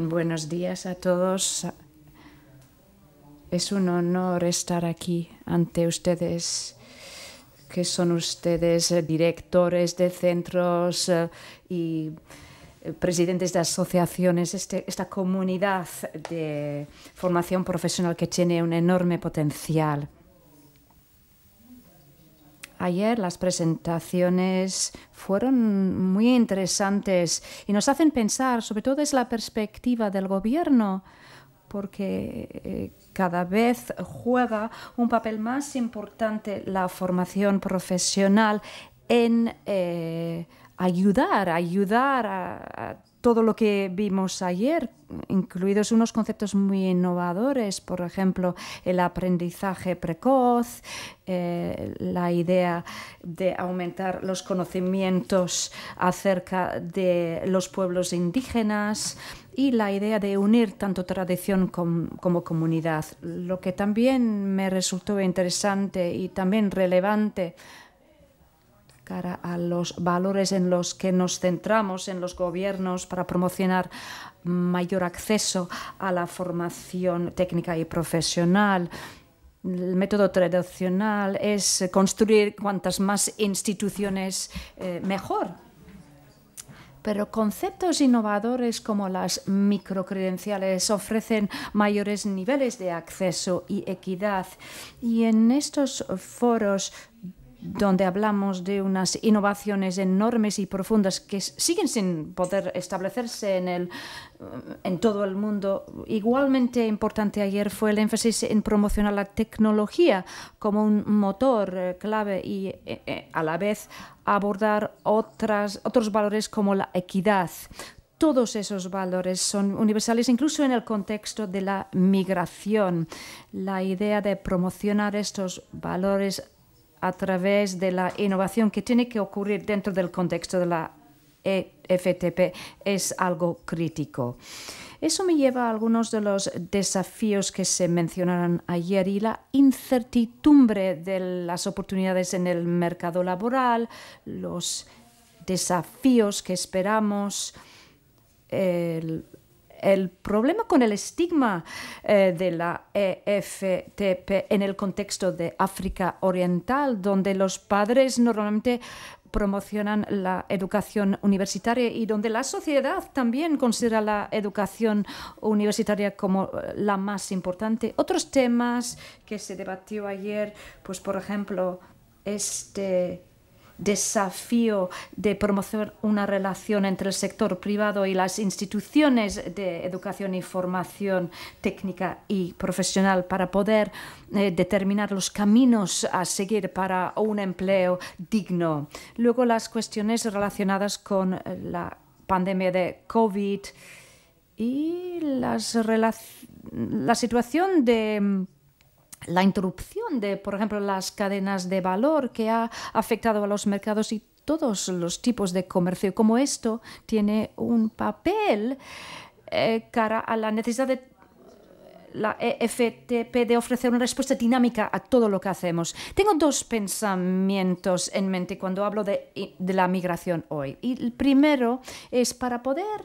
Buenos días a todos. Es un honor estar aquí ante ustedes, que son ustedes eh, directores de centros eh, y eh, presidentes de asociaciones, este, esta comunidad de formación profesional que tiene un enorme potencial. Ayer las presentaciones fueron muy interesantes y nos hacen pensar, sobre todo es la perspectiva del gobierno, porque eh, cada vez juega un papel más importante la formación profesional en eh, ayudar, ayudar a, a todo lo que vimos ayer, incluidos unos conceptos muy innovadores, por ejemplo, el aprendizaje precoz, eh, la idea de aumentar los conocimientos acerca de los pueblos indígenas y la idea de unir tanto tradición como comunidad. Lo que también me resultó interesante y también relevante cara a los valores en los que nos centramos en los gobiernos para promocionar mayor acceso a la formación técnica y profesional. El método tradicional es construir cuantas más instituciones eh, mejor. Pero conceptos innovadores como las microcredenciales ofrecen mayores niveles de acceso y equidad. Y en estos foros donde hablamos de unas innovaciones enormes y profundas que siguen sin poder establecerse en, en todo el mundo. Igualmente importante ayer fue el énfasis en promocionar la tecnología como un motor eh, clave y eh, eh, a la vez abordar otras, otros valores como la equidad. Todos esos valores son universales, incluso en el contexto de la migración. La idea de promocionar estos valores a través de la innovación que tiene que ocurrir dentro del contexto de la EFTP es algo crítico. Eso me lleva a algunos de los desafíos que se mencionaron ayer y la incertidumbre de las oportunidades en el mercado laboral, los desafíos que esperamos, el problema con el estigma eh, de la EFTP en el contexto de África Oriental, donde los padres normalmente promocionan la educación universitaria y donde la sociedad también considera la educación universitaria como eh, la más importante. Otros temas que se debatió ayer, pues por ejemplo, este desafío de promover una relación entre el sector privado y las instituciones de educación y formación técnica y profesional para poder eh, determinar los caminos a seguir para un empleo digno. Luego las cuestiones relacionadas con eh, la pandemia de COVID y las la situación de mm, la interrupción de, por ejemplo, las cadenas de valor que ha afectado a los mercados y todos los tipos de comercio, como esto tiene un papel eh, cara a la necesidad de la EFTP de ofrecer una respuesta dinámica a todo lo que hacemos. Tengo dos pensamientos en mente cuando hablo de, de la migración hoy. el primero es para poder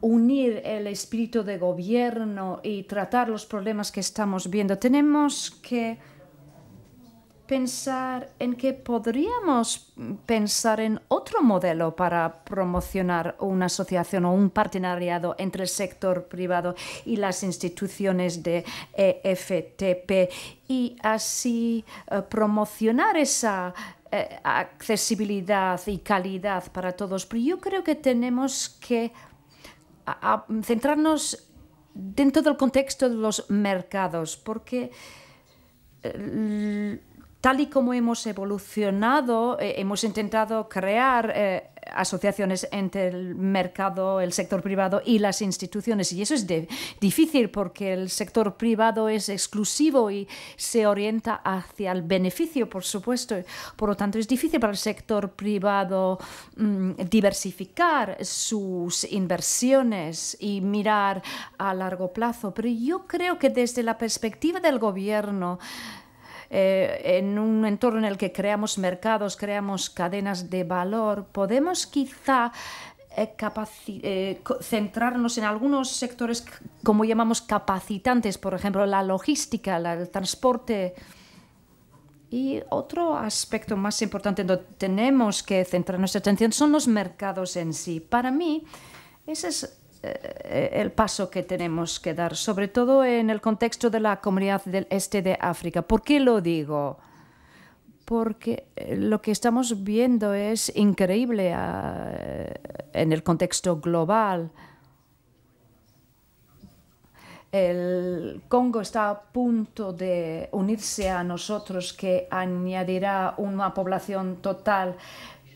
unir el espíritu de gobierno y tratar los problemas que estamos viendo. Tenemos que pensar en que podríamos pensar en otro modelo para promocionar una asociación o un partenariado entre el sector privado y las instituciones de EFTP y así eh, promocionar esa eh, accesibilidad y calidad para todos. Pero yo creo que tenemos que a, centrarnos dentro del contexto de los mercados, porque eh, tal y como hemos evolucionado, eh, hemos intentado crear eh, asociaciones entre el mercado, el sector privado y las instituciones. Y eso es difícil porque el sector privado es exclusivo y se orienta hacia el beneficio, por supuesto. Por lo tanto, es difícil para el sector privado mm, diversificar sus inversiones y mirar a largo plazo. Pero yo creo que desde la perspectiva del gobierno, eh, en un entorno en el que creamos mercados, creamos cadenas de valor, podemos quizá eh, eh, centrarnos en algunos sectores como llamamos capacitantes, por ejemplo, la logística, el transporte. Y otro aspecto más importante donde tenemos que centrar nuestra atención son los mercados en sí. Para mí, ese es eh, el paso que tenemos que dar, sobre todo en el contexto de la comunidad del este de África. ¿Por qué lo digo? Porque eh, lo que estamos viendo es increíble ah, eh, en el contexto global. El Congo está a punto de unirse a nosotros, que añadirá una población total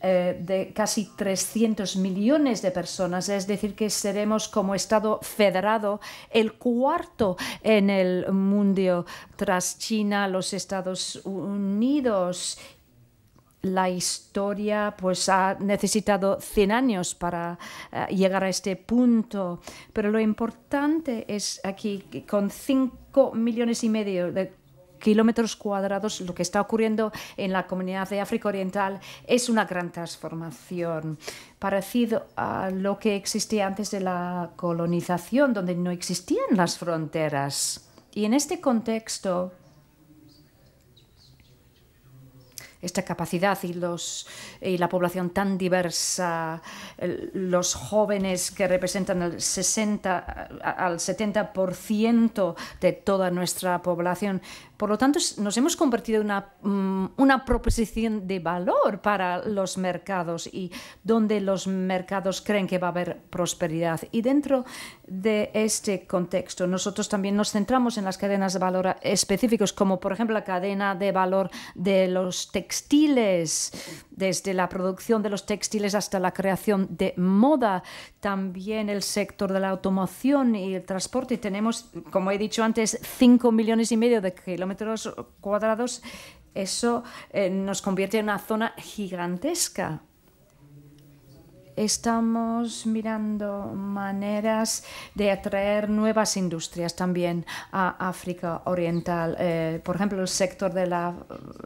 eh, de casi 300 millones de personas, es decir, que seremos como Estado federado el cuarto en el mundo tras China, los Estados Unidos la historia pues ha necesitado 100 años para eh, llegar a este punto, pero lo importante es aquí con 5 millones y medio de kilómetros cuadrados, lo que está ocurriendo en la comunidad de África Oriental es una gran transformación, parecido a lo que existía antes de la colonización, donde no existían las fronteras. Y en este contexto, esta capacidad y, la población tan diversa, los jóvenes que representan el 60 al 70% de toda nuestra población. Por lo tanto, nos hemos convertido en mm, una, proposición de valor para los mercados y donde los mercados creen que va a haber prosperidad. Y dentro de este contexto, nosotros también nos centramos en las cadenas de valor específicos, como por ejemplo la cadena de valor de los textiles textiles, desde la producción de los textiles hasta la creación de moda, también el sector de la automoción y el transporte. Tenemos, como he dicho antes, 5 millones y medio de kilómetros cuadrados. Eso eh, nos convierte en una zona gigantesca estamos mirando maneras de atraer nuevas industrias también a África Oriental. Eh, por ejemplo, el sector, de la,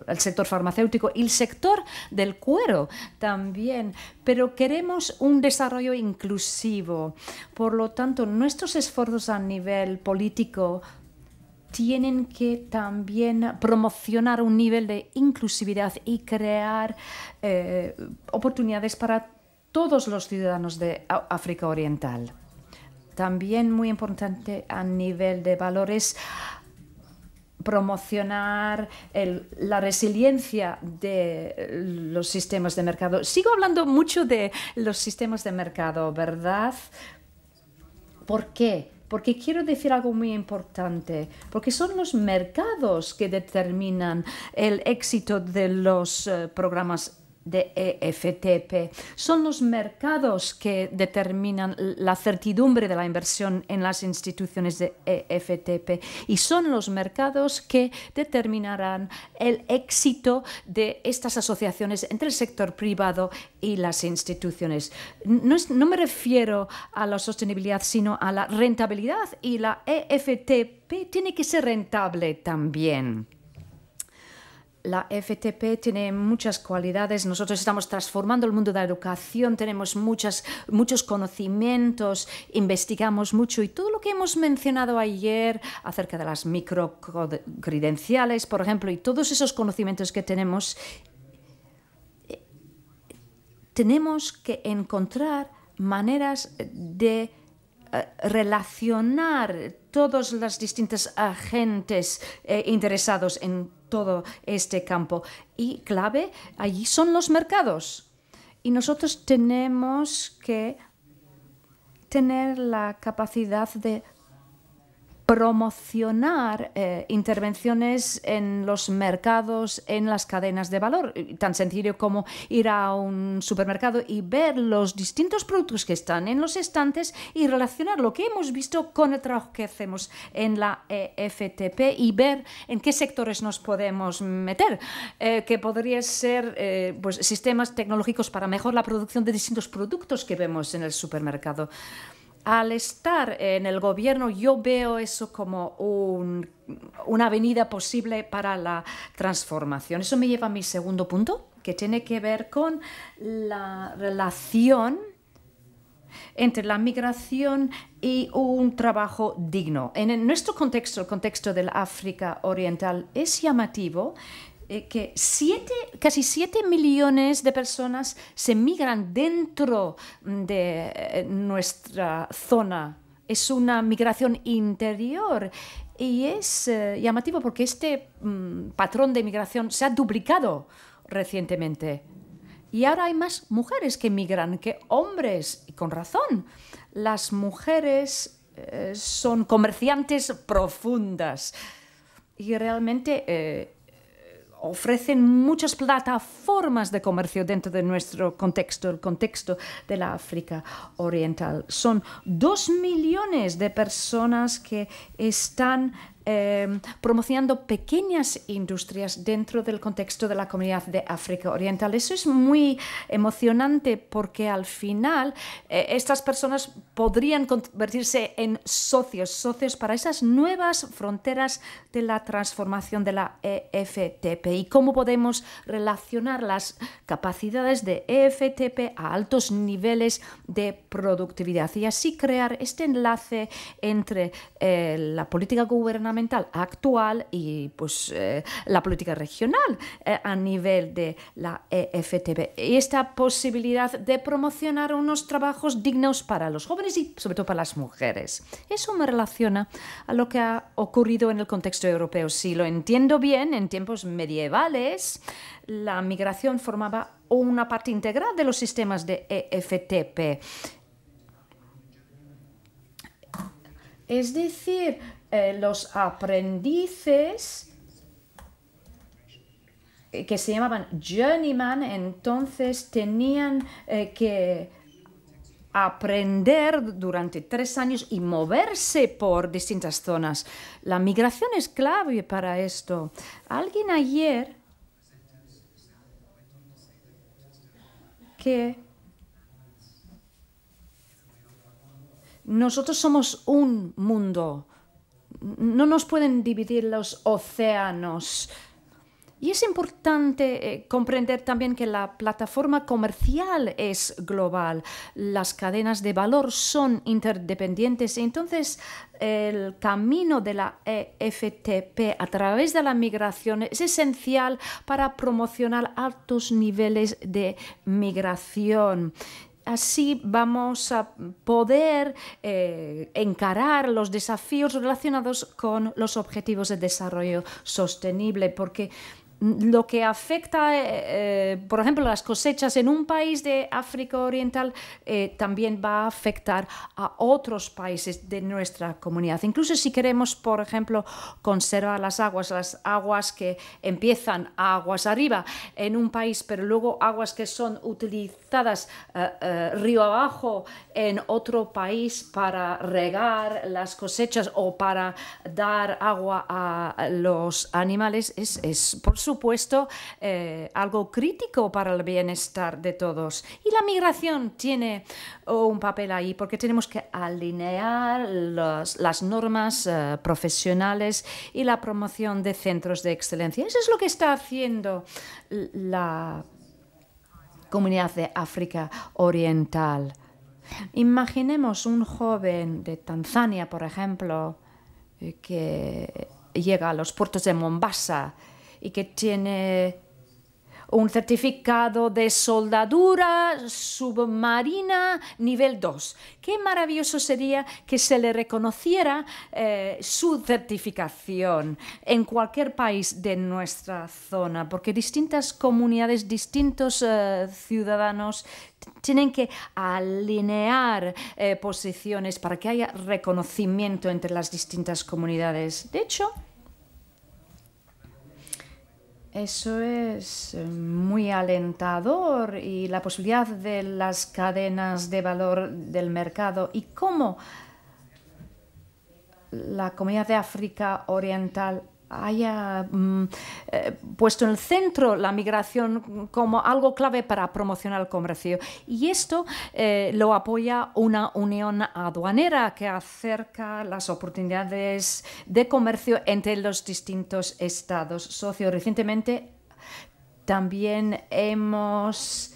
el sector farmacéutico y el sector del cuero también. Pero queremos un desarrollo inclusivo. Por lo tanto, nuestros esfuerzos a nivel político tienen que también promocionar un nivel de inclusividad y crear eh, oportunidades para todos los ciudadanos de África Oriental. También muy importante a nivel de valores promocionar la resiliencia de eh, los sistemas de mercado. Sigo hablando mucho de los sistemas de mercado, ¿verdad? ¿Por qué? Porque quiero decir algo muy importante, porque son los mercados que determinan el éxito de los eh, programas de EFTP. Son los mercados que determinan la certidumbre de la inversión en las instituciones de EFTP y son los mercados que determinarán el éxito de estas asociaciones entre el sector privado y las instituciones. No, no me refiero a la sostenibilidad, sino a la rentabilidad y la EFTP tiene que ser rentable también. La FTP tiene muchas cualidades. Nosotros estamos transformando el mundo de la educación, tenemos muchas, muchos conocimientos, investigamos mucho y todo lo que hemos mencionado ayer acerca de las microcredenciales, por ejemplo, y todos esos conocimientos que tenemos, eh, tenemos que encontrar maneras de eh, relacionar todos los distintos agentes eh, interesados en todo este campo. Y clave, allí son los mercados. Y nosotros tenemos que tener la capacidad de promocionar eh, intervenciones en los mercados, en las cadenas de valor. Tan sencillo como ir a un supermercado y ver los distintos productos que están en los estantes y relacionar lo que hemos visto con el trabajo que hacemos en la EFTP y ver en qué sectores nos podemos meter, eh, que podría ser eh, pues, sistemas tecnológicos para mejorar la producción de distintos productos que vemos en el supermercado al estar en el gobierno yo veo eso como una avenida posible para la transformación. Eso me lleva a mi segundo punto, que tiene que ver con la relación entre la migración y un trabajo digno. En nuestro contexto, el contexto del África Oriental, es llamativo eh, que casi 7 millones de personas se migran dentro de eh, nuestra zona. Es una migración interior y es eh, llamativo porque este mm, patrón de migración se ha duplicado recientemente. Y ahora hay más mujeres que migran que hombres, y con razón. Las mujeres son comerciantes profundas y realmente ofrecen muchas plataformas de comercio dentro de nuestro contexto, el contexto de la África Oriental. Son dos millones de personas que están Em, promocionando pequeñas industrias dentro del contexto de la comunidad de África Oriental. Eso es muy emocionante porque al final eh, estas personas podrían convertirse en socios, socios para esas nuevas fronteras de la transformación de la EFTP y cómo podemos relacionar las capacidades de EFTP a altos niveles de productividad y así crear este enlace entre eh, la política gubernamental actual y pues, eh, la política regional eh, a nivel de la EFTP Y esta posibilidad de promocionar unos trabajos dignos para los jóvenes y sobre todo para las mujeres. Eso me relaciona a lo que ha ocurrido en el contexto europeo. Si lo entiendo bien, en tiempos medievales la migración formaba una parte integral de los sistemas de EFTP. Es decir, eh, los aprendices eh, que se llamaban journeyman, entonces tenían eh, que aprender durante tres años y moverse por distintas zonas. La migración es clave para esto. Alguien ayer que nosotros somos un mundo, no nos pueden dividir los océanos. Y es importante eh, comprender también que la plataforma comercial es global, las cadenas de valor son interdependientes, entonces el camino de la EFTP a través de la migración es esencial para promocionar altos niveles de migración así vamos a poder eh, encarar los desafíos relacionados con los objetivos de desarrollo sostenible, porque lo que afecta, eh, eh, por ejemplo, las cosechas en un país de África Oriental eh, también va a afectar a otros países de nuestra comunidad. Incluso si queremos, por ejemplo, conservar las aguas, las aguas que empiezan aguas arriba en un país, pero luego aguas que son utilizadas río abajo en otro país para regar las cosechas o para dar agua a los animales, es, es por supuesto supuesto eh, algo crítico para el bienestar de todos. Y la migración tiene oh, un papel ahí porque tenemos que alinear las normas eh, profesionales y la promoción de centros de excelencia. Eso es lo que está haciendo la comunidad de África Oriental. Imaginemos un joven de Tanzania, por ejemplo, eh, que llega a los puertos de Mombasa y que tiene un certificado de soldadura submarina nivel 2. Qué maravilloso sería que se le reconociera eh, su certificación en cualquier país de nuestra zona, porque distintas comunidades, distintos eh, ciudadanos tienen que alinear eh, posiciones para que haya reconocimiento entre las distintas comunidades. De hecho, eso es eh, muy alentador y la posibilidad de las cadenas de valor del mercado y cómo la comunidad de África Oriental haya mm, eh, puesto en el centro la migración como algo clave para promocionar el comercio. Y esto eh, lo apoya una unión aduanera que acerca las oportunidades de comercio entre los distintos estados socios. Recientemente también hemos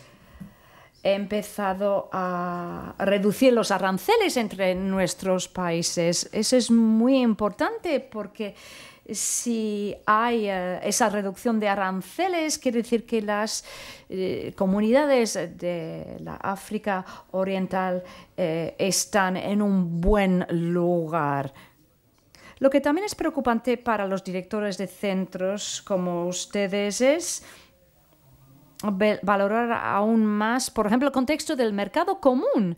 empezado a reducir los aranceles entre nuestros países. Eso es muy importante porque si hay eh, esa reducción de aranceles, quiere decir que las eh, comunidades de la África Oriental eh, están en un buen lugar. Lo que también es preocupante para los directores de centros como ustedes es valorar aún más, por ejemplo, el contexto del mercado común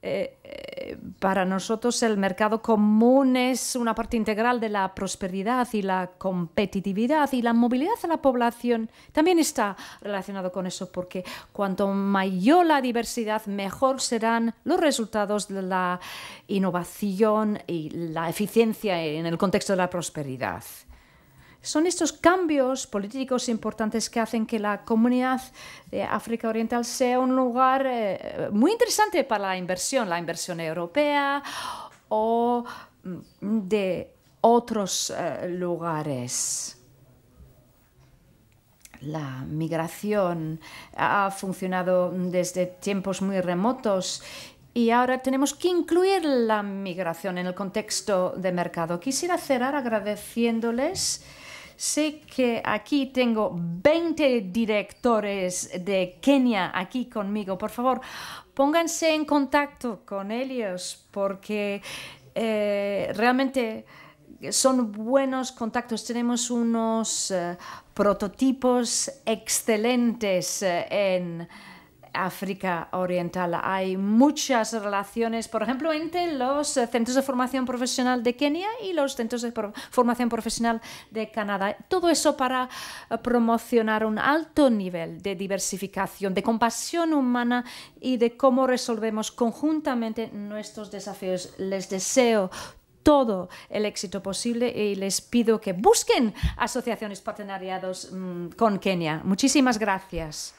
eh, eh, para nosotros el mercado común es una parte integral de la prosperidad y la competitividad y la movilidad de la población también está relacionado con eso porque cuanto mayor la diversidad mejor serán los resultados de la innovación y la eficiencia en el contexto de la prosperidad son estos cambios políticos importantes que hacen que la comunidad de África Oriental sea un lugar eh, muy interesante para la inversión, la inversión europea o mm, de otros eh, lugares. La migración ha funcionado desde tiempos muy remotos y ahora tenemos que incluir la migración en el contexto de mercado. Quisiera cerrar agradeciéndoles Sé que aquí tengo 20 directores de Kenia aquí conmigo. Por favor, pónganse en contacto con ellos porque eh, realmente son buenos contactos. Tenemos unos eh, prototipos excelentes eh, en África Oriental. Hay muchas relaciones, por ejemplo, entre los eh, centros de formación profesional de Kenia y los centros de formación profesional de Canadá. Todo eso para eh, promocionar un alto nivel de diversificación, de compasión humana y de cómo resolvemos conjuntamente nuestros desafíos. Les deseo todo el éxito posible y les pido que busquen asociaciones partenariados mm, con Kenia. Muchísimas gracias.